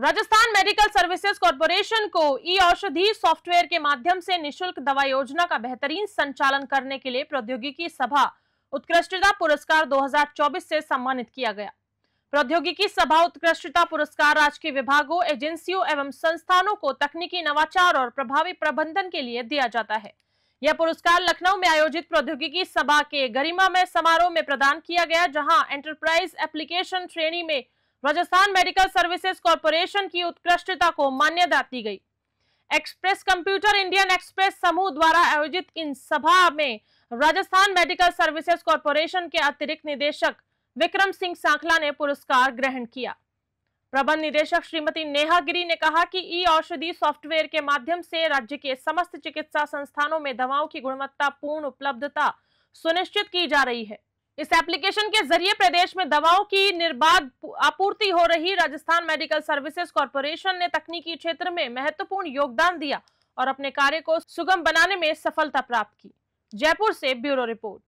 Rajasthan medical services corporation को ई औषधि software के माध्यम से निशुल्क दवा योजना का बेहतरीन संचालन करने के लिए प्रौद्योगिकी सभा उत्कृष्टता पुरस्कार 2024 से सम्मानित किया गया प्रौद्योगिकी सभा उत्कृष्टता पुरस्कार राजकीय विभागों एजेंसियों एवं संस्थानों को तकनीकी नवाचार और प्रभावी प्रबंधन के लिए दिया जाता है यह पुरस्कार लखनऊ में आयोजित प्रौद्योगिकी सभा के गरिमामय समारोह में प्रदान किया गया जहां एंटरप्राइज एप्लीकेशन श्रेणी में राजस्थान मेडिकल सर्विसेज कॉरपोरेशन की उत्कृष्टता को मान्यता दी गई एक्सप्रेस कंप्यूटर इंडियन एक्सप्रेस समूह द्वारा आयोजित इन सभा में राजस्थान मेडिकल सर्विसेज कॉरपोरेशन के अतिरिक्त निदेशक विक्रम सिंह सांखला ने पुरस्कार ग्रहण किया प्रबंध निदेशक श्रीमती नेहा गिरी ने कहा कि ई औषधि सॉफ्टवेयर के माध्यम से राज्य के समस्त चिकित्सा संस्थानों में दवाओं की गुणवत्ता पूर्ण उपलब्धता सुनिश्चित की जा रही है इस एप्लीकेशन के जरिए प्रदेश में दवाओं की निर्बाध आपूर्ति हो रही राजस्थान मेडिकल सर्विसेज कॉरपोरेशन ने तकनीकी क्षेत्र में महत्वपूर्ण योगदान दिया और अपने कार्य को सुगम बनाने में सफलता प्राप्त की जयपुर से ब्यूरो रिपोर्ट